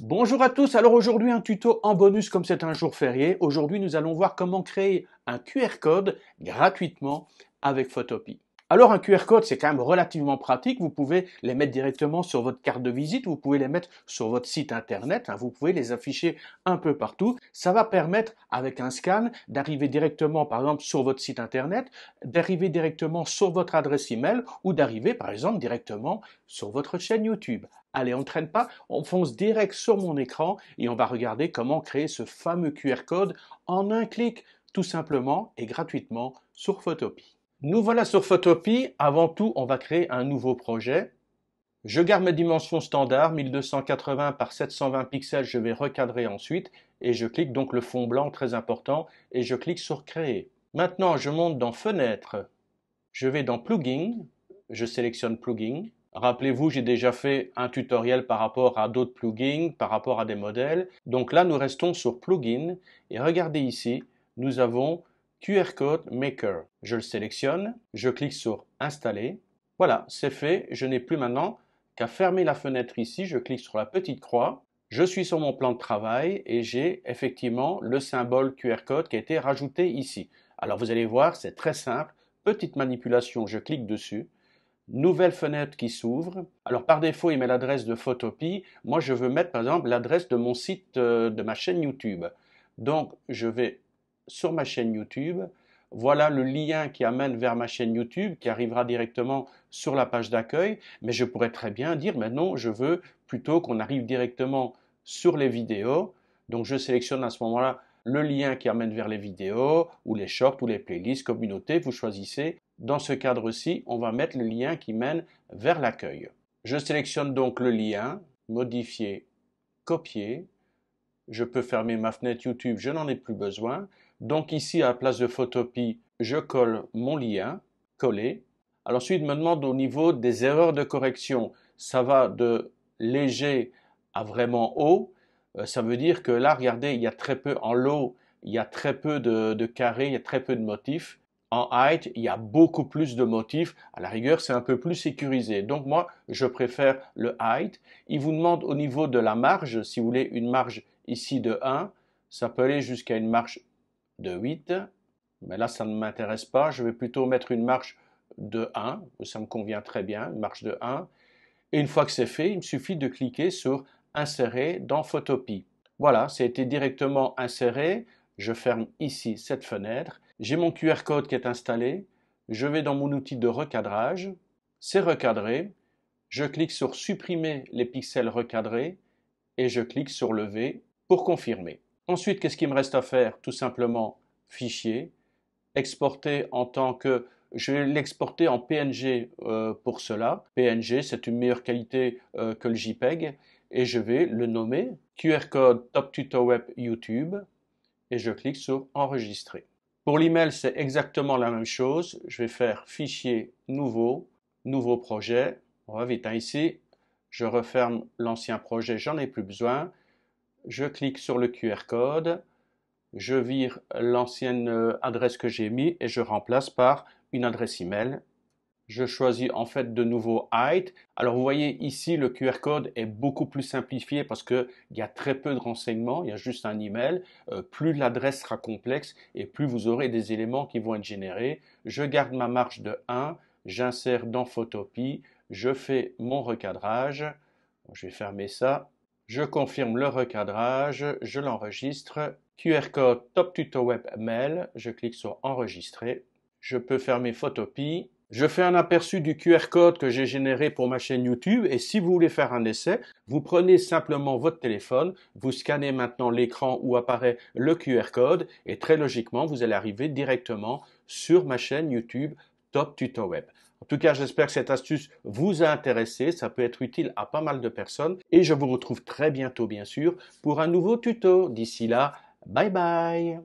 Bonjour à tous, alors aujourd'hui un tuto en bonus comme c'est un jour férié. Aujourd'hui nous allons voir comment créer un QR code gratuitement avec Photopie. Alors un QR code, c'est quand même relativement pratique. Vous pouvez les mettre directement sur votre carte de visite, vous pouvez les mettre sur votre site internet, hein, vous pouvez les afficher un peu partout. Ça va permettre avec un scan d'arriver directement par exemple sur votre site internet, d'arriver directement sur votre adresse email ou d'arriver par exemple directement sur votre chaîne YouTube. Allez, on ne traîne pas, on fonce direct sur mon écran et on va regarder comment créer ce fameux QR code en un clic, tout simplement et gratuitement sur Photopie. Nous voilà sur Photopie. Avant tout, on va créer un nouveau projet. Je garde mes dimensions standard, 1280 par 720 pixels, je vais recadrer ensuite et je clique donc le fond blanc très important et je clique sur Créer. Maintenant, je monte dans Fenêtre, je vais dans Plugin, je sélectionne Plugin. Rappelez-vous, j'ai déjà fait un tutoriel par rapport à d'autres plugins, par rapport à des modèles. Donc là, nous restons sur Plugin et regardez ici, nous avons QR Code Maker. Je le sélectionne, je clique sur Installer. Voilà, c'est fait. Je n'ai plus maintenant qu'à fermer la fenêtre ici. Je clique sur la petite croix. Je suis sur mon plan de travail et j'ai effectivement le symbole QR Code qui a été rajouté ici. Alors vous allez voir, c'est très simple. Petite manipulation, je clique dessus. Nouvelle fenêtre qui s'ouvre. Alors par défaut, il met l'adresse de Photopie. Moi, je veux mettre par exemple l'adresse de mon site, euh, de ma chaîne YouTube. Donc, je vais sur ma chaîne YouTube. Voilà le lien qui amène vers ma chaîne YouTube, qui arrivera directement sur la page d'accueil. Mais je pourrais très bien dire, maintenant non, je veux plutôt qu'on arrive directement sur les vidéos. Donc je sélectionne à ce moment-là le lien qui amène vers les vidéos ou les shorts ou les playlists, communautés, vous choisissez. Dans ce cadre-ci, on va mettre le lien qui mène vers l'accueil. Je sélectionne donc le lien, modifier, copier. Je peux fermer ma fenêtre YouTube, je n'en ai plus besoin. Donc ici, à la place de photopie, je colle mon lien, coller. Alors il me demande au niveau des erreurs de correction. Ça va de léger à vraiment haut. Euh, ça veut dire que là, regardez, il y a très peu en low, il y a très peu de, de carrés, il y a très peu de motifs. En height, il y a beaucoup plus de motifs. À la rigueur, c'est un peu plus sécurisé. Donc moi, je préfère le height. Il vous demande au niveau de la marge, si vous voulez une marge ici de 1, ça peut aller jusqu'à une marge de 8. Mais là, ça ne m'intéresse pas. Je vais plutôt mettre une marche de 1, ça me convient très bien, une marche de 1. Et une fois que c'est fait, il me suffit de cliquer sur Insérer dans Photopie. Voilà, ça été directement inséré. Je ferme ici cette fenêtre. J'ai mon QR code qui est installé. Je vais dans mon outil de recadrage. C'est recadré. Je clique sur Supprimer les pixels recadrés et je clique sur Lever pour confirmer. Ensuite, qu'est-ce qu'il me reste à faire Tout simplement, fichier, exporter en tant que... Je vais l'exporter en PNG euh, pour cela. PNG, c'est une meilleure qualité euh, que le JPEG. Et je vais le nommer QR code Top Web YouTube. Et je clique sur Enregistrer. Pour l'email, c'est exactement la même chose. Je vais faire Fichier, Nouveau, Nouveau projet. On va vite hein, ici. Je referme l'ancien projet, j'en ai plus besoin je clique sur le QR code, je vire l'ancienne euh, adresse que j'ai mis et je remplace par une adresse email. Je choisis en fait de nouveau height. Alors vous voyez ici le QR code est beaucoup plus simplifié parce qu'il y a très peu de renseignements, il y a juste un email. Euh, plus l'adresse sera complexe et plus vous aurez des éléments qui vont être générés. Je garde ma marge de 1, j'insère dans Photopie, je fais mon recadrage. Je vais fermer ça je confirme le recadrage, je l'enregistre. QR code Top Web Mail, je clique sur Enregistrer. Je peux fermer Photopie. Je fais un aperçu du QR code que j'ai généré pour ma chaîne YouTube et si vous voulez faire un essai, vous prenez simplement votre téléphone, vous scannez maintenant l'écran où apparaît le QR code et très logiquement, vous allez arriver directement sur ma chaîne YouTube Top Web. En tout cas, j'espère que cette astuce vous a intéressé. Ça peut être utile à pas mal de personnes. Et je vous retrouve très bientôt, bien sûr, pour un nouveau tuto. D'ici là, bye bye